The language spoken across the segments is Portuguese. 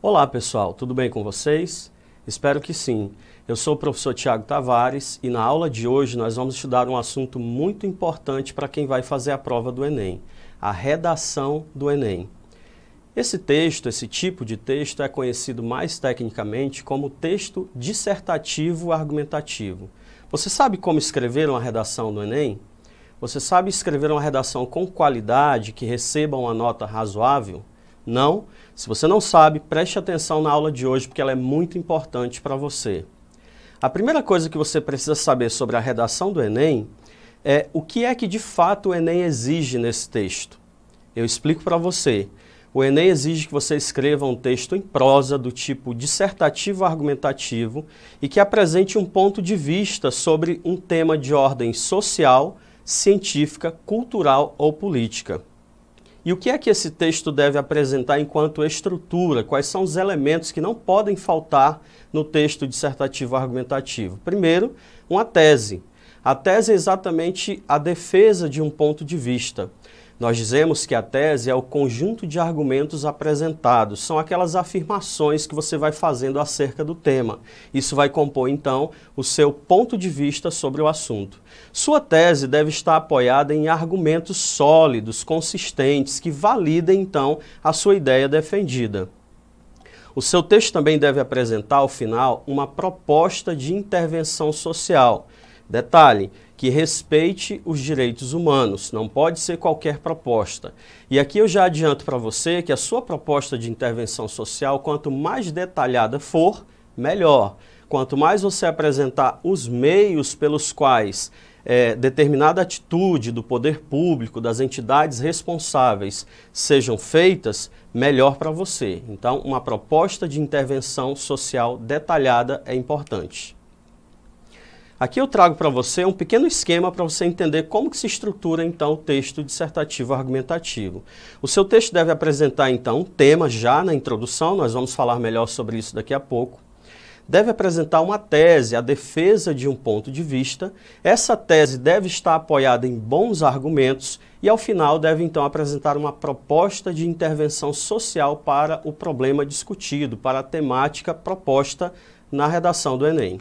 Olá pessoal, tudo bem com vocês? Espero que sim. Eu sou o professor Tiago Tavares e na aula de hoje nós vamos estudar um assunto muito importante para quem vai fazer a prova do Enem, a redação do Enem. Esse texto, esse tipo de texto é conhecido mais tecnicamente como texto dissertativo argumentativo. Você sabe como escrever uma redação do Enem? Você sabe escrever uma redação com qualidade que receba uma nota razoável? Não? Se você não sabe, preste atenção na aula de hoje porque ela é muito importante para você. A primeira coisa que você precisa saber sobre a redação do Enem é o que é que de fato o Enem exige nesse texto. Eu explico para você. O Enem exige que você escreva um texto em prosa do tipo dissertativo argumentativo e que apresente um ponto de vista sobre um tema de ordem social, científica, cultural ou política. E o que é que esse texto deve apresentar enquanto estrutura? Quais são os elementos que não podem faltar no texto dissertativo argumentativo? Primeiro, uma tese. A tese é exatamente a defesa de um ponto de vista. Nós dizemos que a tese é o conjunto de argumentos apresentados, são aquelas afirmações que você vai fazendo acerca do tema. Isso vai compor, então, o seu ponto de vista sobre o assunto. Sua tese deve estar apoiada em argumentos sólidos, consistentes, que validem, então, a sua ideia defendida. O seu texto também deve apresentar, ao final, uma proposta de intervenção social Detalhe, que respeite os direitos humanos, não pode ser qualquer proposta. E aqui eu já adianto para você que a sua proposta de intervenção social, quanto mais detalhada for, melhor. Quanto mais você apresentar os meios pelos quais é, determinada atitude do poder público, das entidades responsáveis sejam feitas, melhor para você. Então, uma proposta de intervenção social detalhada é importante. Aqui eu trago para você um pequeno esquema para você entender como que se estrutura então o texto dissertativo argumentativo. O seu texto deve apresentar então um tema já na introdução, nós vamos falar melhor sobre isso daqui a pouco deve apresentar uma tese, a defesa de um ponto de vista. Essa tese deve estar apoiada em bons argumentos e, ao final, deve então apresentar uma proposta de intervenção social para o problema discutido, para a temática proposta na redação do Enem.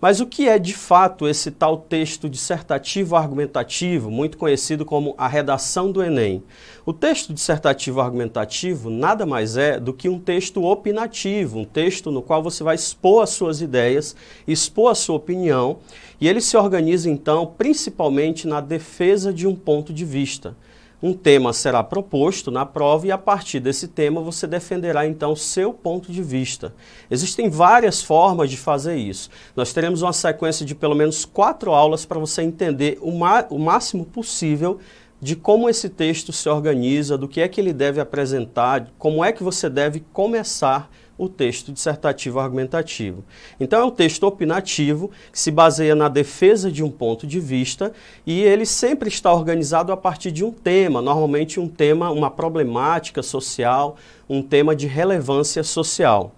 Mas o que é de fato esse tal texto dissertativo argumentativo, muito conhecido como a redação do Enem? O texto dissertativo argumentativo nada mais é do que um texto opinativo, um texto no qual você vai expor as suas ideias, expor a sua opinião, e ele se organiza então principalmente na defesa de um ponto de vista. Um tema será proposto na prova e a partir desse tema você defenderá então seu ponto de vista. Existem várias formas de fazer isso. Nós teremos uma sequência de pelo menos quatro aulas para você entender o, o máximo possível de como esse texto se organiza, do que é que ele deve apresentar, como é que você deve começar a o texto dissertativo argumentativo. Então, é um texto opinativo que se baseia na defesa de um ponto de vista e ele sempre está organizado a partir de um tema, normalmente um tema, uma problemática social, um tema de relevância social.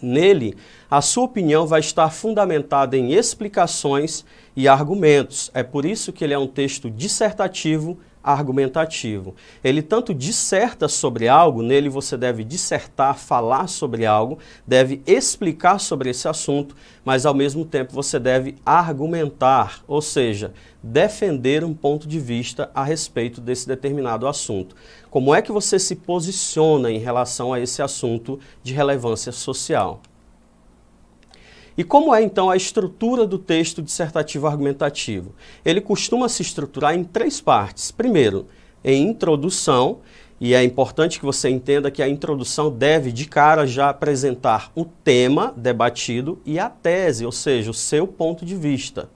Nele, a sua opinião vai estar fundamentada em explicações e argumentos. É por isso que ele é um texto dissertativo argumentativo. Ele tanto disserta sobre algo, nele você deve dissertar, falar sobre algo, deve explicar sobre esse assunto, mas ao mesmo tempo você deve argumentar, ou seja, defender um ponto de vista a respeito desse determinado assunto. Como é que você se posiciona em relação a esse assunto de relevância social? E como é então a estrutura do texto dissertativo argumentativo? Ele costuma se estruturar em três partes. Primeiro, em introdução, e é importante que você entenda que a introdução deve de cara já apresentar o tema debatido e a tese, ou seja, o seu ponto de vista.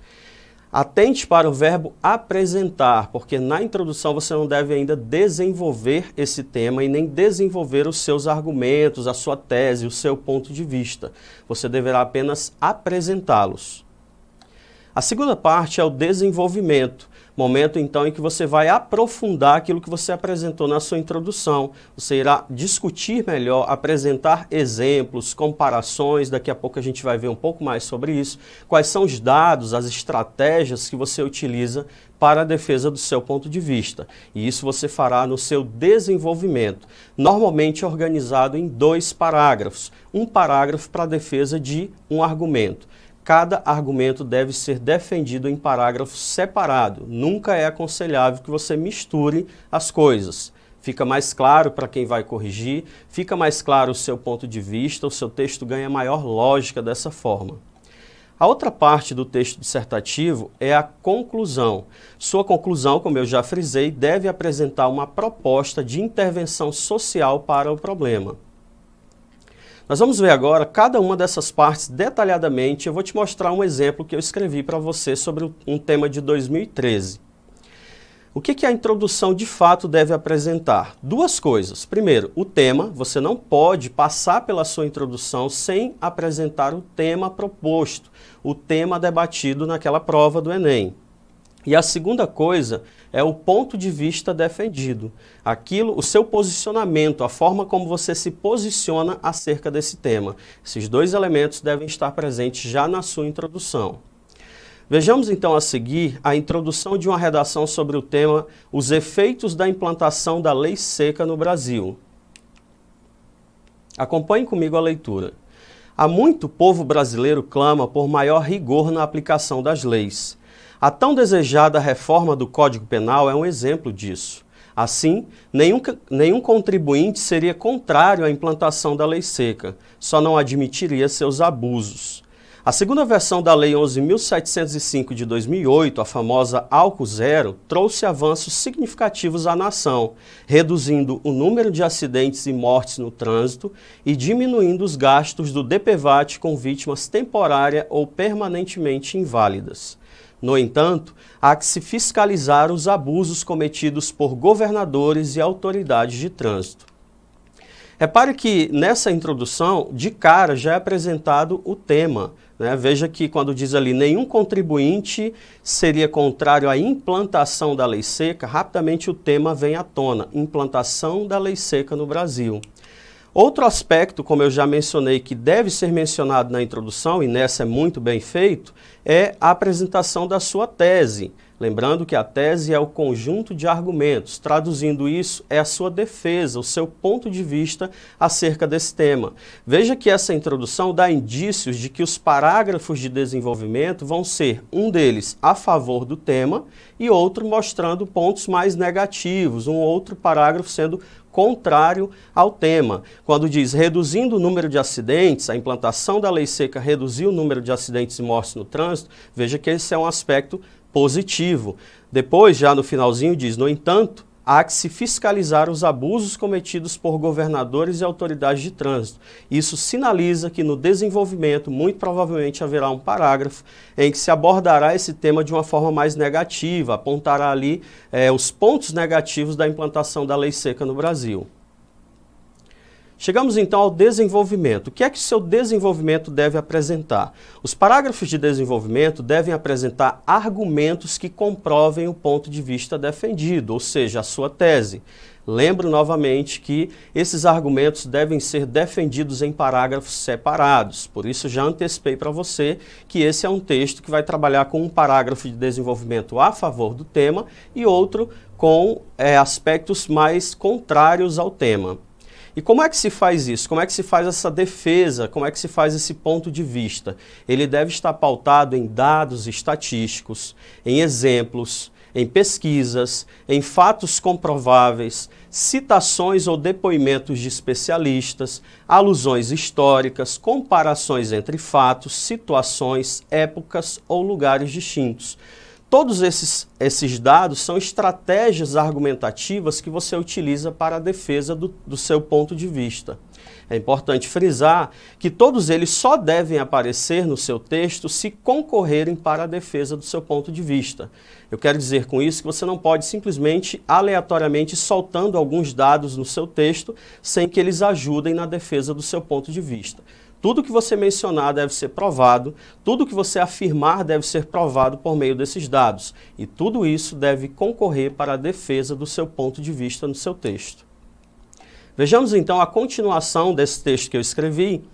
Atente para o verbo apresentar, porque na introdução você não deve ainda desenvolver esse tema e nem desenvolver os seus argumentos, a sua tese, o seu ponto de vista. Você deverá apenas apresentá-los. A segunda parte é o desenvolvimento. Momento então em que você vai aprofundar aquilo que você apresentou na sua introdução. Você irá discutir melhor, apresentar exemplos, comparações. Daqui a pouco a gente vai ver um pouco mais sobre isso. Quais são os dados, as estratégias que você utiliza para a defesa do seu ponto de vista. E isso você fará no seu desenvolvimento, normalmente organizado em dois parágrafos. Um parágrafo para a defesa de um argumento Cada argumento deve ser defendido em parágrafo separado. Nunca é aconselhável que você misture as coisas. Fica mais claro para quem vai corrigir, fica mais claro o seu ponto de vista, o seu texto ganha maior lógica dessa forma. A outra parte do texto dissertativo é a conclusão. Sua conclusão, como eu já frisei, deve apresentar uma proposta de intervenção social para o problema. Nós vamos ver agora cada uma dessas partes detalhadamente. Eu vou te mostrar um exemplo que eu escrevi para você sobre um tema de 2013. O que, que, a introdução de fato deve apresentar? Duas coisas. Primeiro, o tema. Você não pode passar pela sua introdução sem apresentar o tema proposto, o tema debatido naquela prova do Enem. E a segunda coisa é o ponto de vista defendido. Aquilo, o seu posicionamento, a forma como você se posiciona acerca desse tema. Esses dois elementos devem estar presentes já na sua introdução. Vejamos então a seguir a introdução de uma redação sobre o tema Os efeitos da implantação da lei seca no Brasil. Acompanhe comigo a leitura. Há muito povo brasileiro clama por maior rigor na aplicação das leis. A tão desejada reforma do Código Penal é um exemplo disso. Assim, nenhum, nenhum contribuinte seria contrário à implantação da lei seca, só não admitiria seus abusos. A segunda versão da Lei 11.705 de 2008, a famosa Alco Zero, trouxe avanços significativos à nação, reduzindo o número de acidentes e mortes no trânsito e diminuindo os gastos do DPVAT com vítimas temporária ou permanentemente inválidas. No entanto, há que se fiscalizar os abusos cometidos por governadores e autoridades de trânsito. Repare que nessa introdução, de cara, já é apresentado o tema. Né? Veja que quando diz ali nenhum contribuinte seria contrário à implantação da lei seca, rapidamente o tema vem à tona: implantação da lei seca no Brasil. Outro aspecto, como eu já mencionei, que deve ser mencionado na introdução, e nessa é muito bem feito, é a apresentação da sua tese. Lembrando que a tese é o conjunto de argumentos. Traduzindo isso, é a sua defesa, o seu ponto de vista acerca desse tema. Veja que essa introdução dá indícios de que os parágrafos de desenvolvimento vão ser um deles a favor do tema e outro mostrando pontos mais negativos, um outro parágrafo sendo contrário ao tema. Quando diz reduzindo o número de acidentes, a implantação da lei seca reduziu o número de acidentes e mortes no trânsito, veja que esse é um aspecto positivo. Depois, já no finalzinho, diz: no entanto, há que se fiscalizar os abusos cometidos por governadores e autoridades de trânsito. Isso sinaliza que no desenvolvimento, muito provavelmente, haverá um parágrafo em que se abordará esse tema de uma forma mais negativa, apontará ali eh, os pontos negativos da implantação da lei seca no Brasil. Chegamos então ao desenvolvimento. O que é que seu desenvolvimento deve apresentar? Os parágrafos de desenvolvimento devem apresentar argumentos que comprovem o ponto de vista defendido, ou seja, a sua tese. Lembro novamente que esses argumentos devem ser defendidos em parágrafos separados. Por isso, já antecipei para você que esse é um texto que vai trabalhar com um parágrafo de desenvolvimento a favor do tema e outro com é, aspectos mais contrários ao tema. E como é que se faz isso? Como é que se faz essa defesa? Como é que se faz esse ponto de vista? Ele deve estar pautado em dados estatísticos, em exemplos, em pesquisas, em fatos comprováveis, citações ou depoimentos de especialistas, alusões históricas, comparações entre fatos, situações, épocas ou lugares distintos. Todos esses, esses dados são estratégias argumentativas que você utiliza para a defesa do, do seu ponto de vista. É importante frisar que todos eles só devem aparecer no seu texto se concorrerem para a defesa do seu ponto de vista. Eu quero dizer com isso que você não pode simplesmente aleatoriamente soltando alguns dados no seu texto sem que eles ajudem na defesa do seu ponto de vista. Tudo que você mencionar deve ser provado, tudo que você afirmar deve ser provado por meio desses dados, e tudo isso deve concorrer para a defesa do seu ponto de vista no seu texto. Vejamos então a continuação desse texto que eu escrevi.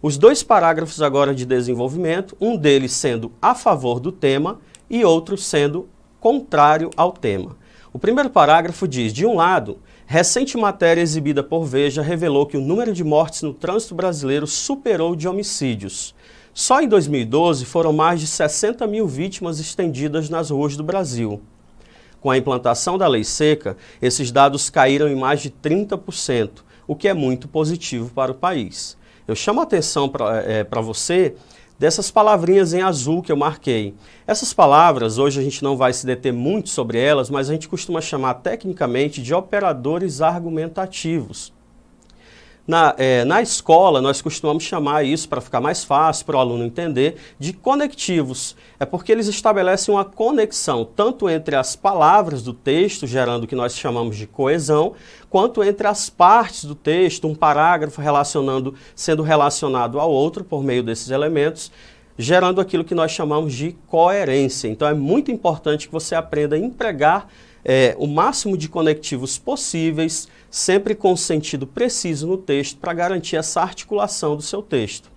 Os dois parágrafos agora de desenvolvimento, um deles sendo a favor do tema e outro sendo contrário ao tema. O primeiro parágrafo diz: de um lado, Recente matéria exibida por Veja revelou que o número de mortes no trânsito brasileiro superou o de homicídios. Só em 2012 foram mais de 60 mil vítimas estendidas nas ruas do Brasil. Com a implantação da lei seca, esses dados caíram em mais de 30%, o que é muito positivo para o país. Eu chamo a atenção para é, eh, você dessas palavrinhas em azul que eu marquei. Essas palavras, hoje a gente não vai se deter muito sobre elas, mas a gente costuma chamar tecnicamente de operadores argumentativos. Na, é, na escola, nós costumamos chamar isso, para ficar mais fácil para o aluno entender, de conectivos. É porque eles estabelecem uma conexão tanto entre as palavras do texto, gerando o que nós chamamos de coesão, quanto entre as partes do texto, um parágrafo relacionando, sendo relacionado ao outro por meio desses elementos, gerando aquilo que nós chamamos de coerência. Então é muito importante que você aprenda a empregar é, o máximo de conectivos possíveis sempre com sentido preciso no texto para garantir essa articulação do seu texto.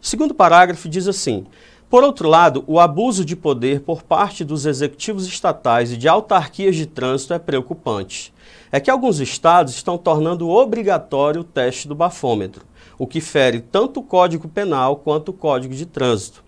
O segundo parágrafo diz assim: por outro lado, o abuso de poder por parte dos executivos estatais e de autarquias de trânsito é preocupante. É que alguns estados estão tornando obrigatório o teste do bafômetro, o que fere tanto o Código Penal quanto o Código de Trânsito.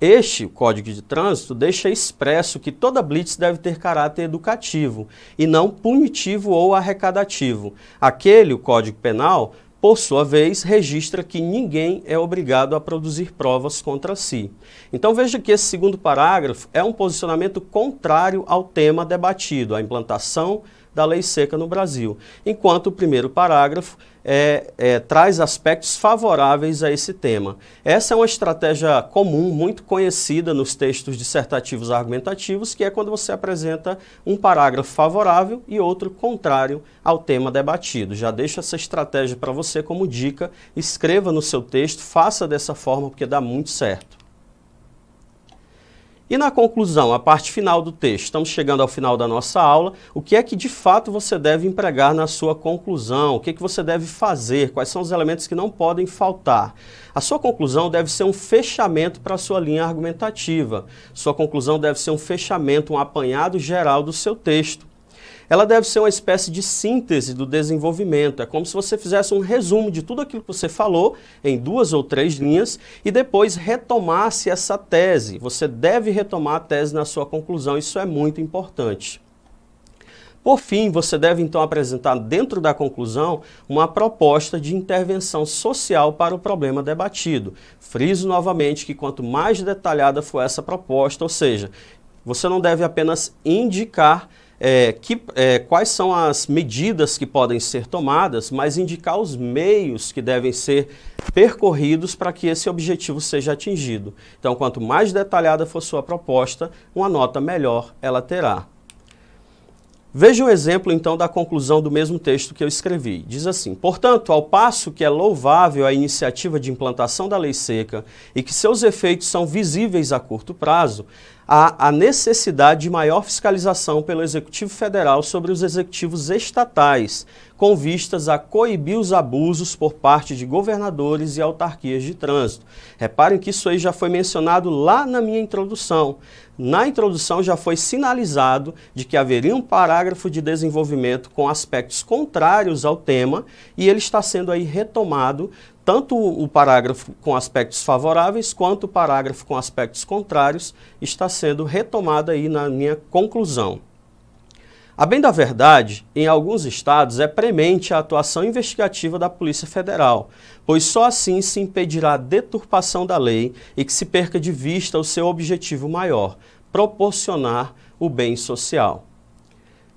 Este Código de Trânsito deixa expresso que toda blitz deve ter caráter educativo e não punitivo ou arrecadativo. Aquele, o Código Penal, por sua vez, registra que ninguém é obrigado a produzir provas contra si. Então veja que esse segundo parágrafo é um posicionamento contrário ao tema debatido, a implantação da lei seca no Brasil, enquanto o primeiro parágrafo é, é, traz aspectos favoráveis a esse tema. Essa é uma estratégia comum, muito conhecida nos textos dissertativos argumentativos, que é quando você apresenta um parágrafo favorável e outro contrário ao tema debatido. Já deixo essa estratégia para você como dica, escreva no seu texto, faça dessa forma, porque dá muito certo. E na conclusão, a parte final do texto, estamos chegando ao final da nossa aula, o que é que de fato você deve empregar na sua conclusão? O que é que você deve fazer? Quais são os elementos que não podem faltar? A sua conclusão deve ser um fechamento para a sua linha argumentativa. Sua conclusão deve ser um fechamento, um apanhado geral do seu texto ela deve ser uma espécie de síntese do desenvolvimento. É como se você fizesse um resumo de tudo aquilo que você falou em duas ou três linhas e depois retomasse essa tese. Você deve retomar a tese na sua conclusão, isso é muito importante. Por fim, você deve então apresentar dentro da conclusão uma proposta de intervenção social para o problema debatido. Friso novamente que quanto mais detalhada for essa proposta, ou seja, você não deve apenas indicar é, que, é, quais são as medidas que podem ser tomadas, mas indicar os meios que devem ser percorridos para que esse objetivo seja atingido. Então, quanto mais detalhada for sua proposta, uma nota melhor ela terá. Veja um exemplo então da conclusão do mesmo texto que eu escrevi. Diz assim: Portanto, ao passo que é louvável a iniciativa de implantação da lei seca e que seus efeitos são visíveis a curto prazo, há a necessidade de maior fiscalização pelo Executivo Federal sobre os executivos estatais, com vistas a coibir os abusos por parte de governadores e autarquias de trânsito. Reparem que isso aí já foi mencionado lá na minha introdução. Na introdução já foi sinalizado de que haveria um parágrafo de desenvolvimento com aspectos contrários ao tema e ele está sendo aí retomado tanto o parágrafo com aspectos favoráveis quanto o parágrafo com aspectos contrários está sendo retomado aí na minha conclusão. A bem da verdade, em alguns estados é premente a atuação investigativa da Polícia Federal, pois só assim se impedirá a deturpação da lei e que se perca de vista o seu objetivo maior, proporcionar o bem social.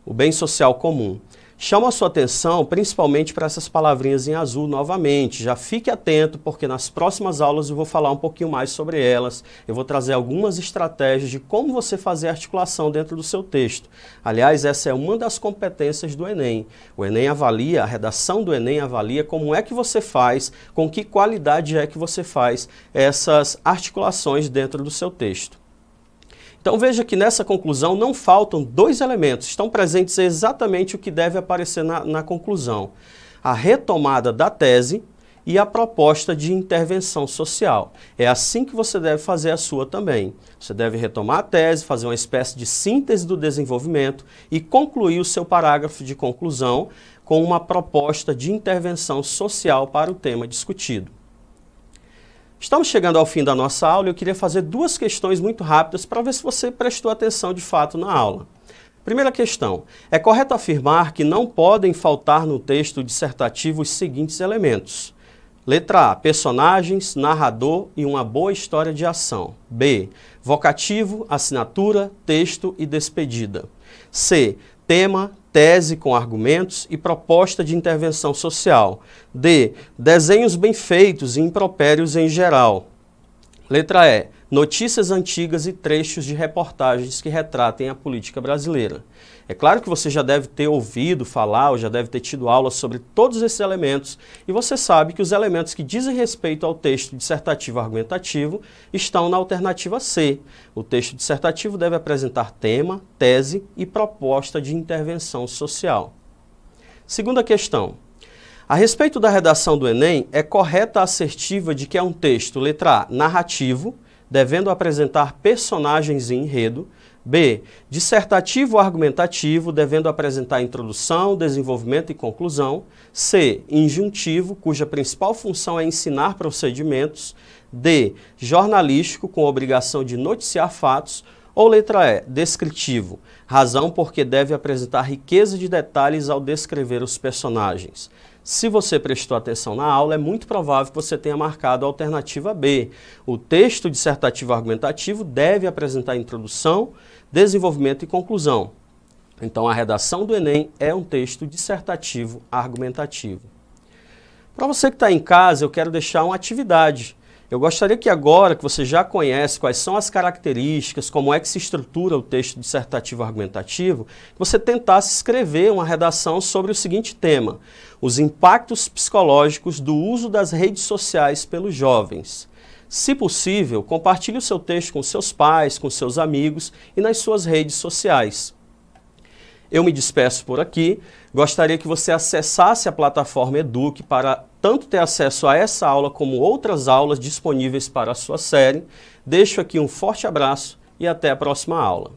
O bem social comum. Chama a sua atenção principalmente para essas palavrinhas em azul novamente. Já fique atento, porque nas próximas aulas eu vou falar um pouquinho mais sobre elas. Eu vou trazer algumas estratégias de como você fazer articulação dentro do seu texto. Aliás, essa é uma das competências do Enem. O Enem avalia, a redação do Enem avalia como é que você faz, com que qualidade é que você faz essas articulações dentro do seu texto. Então veja que nessa conclusão não faltam dois elementos, estão presentes exatamente o que deve aparecer na, na conclusão: a retomada da tese e a proposta de intervenção social. É assim que você deve fazer a sua também. Você deve retomar a tese, fazer uma espécie de síntese do desenvolvimento e concluir o seu parágrafo de conclusão com uma proposta de intervenção social para o tema discutido. Estamos chegando ao fim da nossa aula e eu queria fazer duas questões muito rápidas para ver se você prestou atenção de fato na aula. Primeira questão: é correto afirmar que não podem faltar no texto dissertativo os seguintes elementos: letra A, personagens, narrador e uma boa história de ação. B, vocativo, assinatura, texto e despedida. C, tema, tese com argumentos e proposta de intervenção social. D. Desenhos bem feitos e impropérios em geral. Letra E. Notícias antigas e trechos de reportagens que retratem a política brasileira. É claro que você já deve ter ouvido falar ou já deve ter tido aula sobre todos esses elementos e você sabe que os elementos que dizem respeito ao texto dissertativo argumentativo estão na alternativa C. O texto dissertativo deve apresentar tema, tese e proposta de intervenção social. Segunda questão. A respeito da redação do Enem, é correta a assertiva de que é um texto, letra A, narrativo, devendo apresentar personagens e enredo, B. Dissertativo ou argumentativo, devendo apresentar introdução, desenvolvimento e conclusão. C. Injuntivo, cuja principal função é ensinar procedimentos. D. Jornalístico, com obrigação de noticiar fatos. Ou letra E. Descritivo, razão porque deve apresentar riqueza de detalhes ao descrever os personagens. Se você prestou atenção na aula, é muito provável que você tenha marcado a alternativa B. O texto dissertativo argumentativo deve apresentar introdução, desenvolvimento e conclusão. Então, a redação do Enem é um texto dissertativo argumentativo. Para você que está em casa, eu quero deixar uma atividade. Eu gostaria que agora que você já conhece quais são as características, como é que se estrutura o texto dissertativo argumentativo, você tentasse escrever uma redação sobre o seguinte tema: os impactos psicológicos do uso das redes sociais pelos jovens. Se possível, compartilhe o seu texto com seus pais, com seus amigos e nas suas redes sociais. Eu me despeço por aqui. Gostaria que você acessasse a plataforma Eduque para tanto ter acesso a essa aula como outras aulas disponíveis para a sua série. Deixo aqui um forte abraço e até a próxima aula.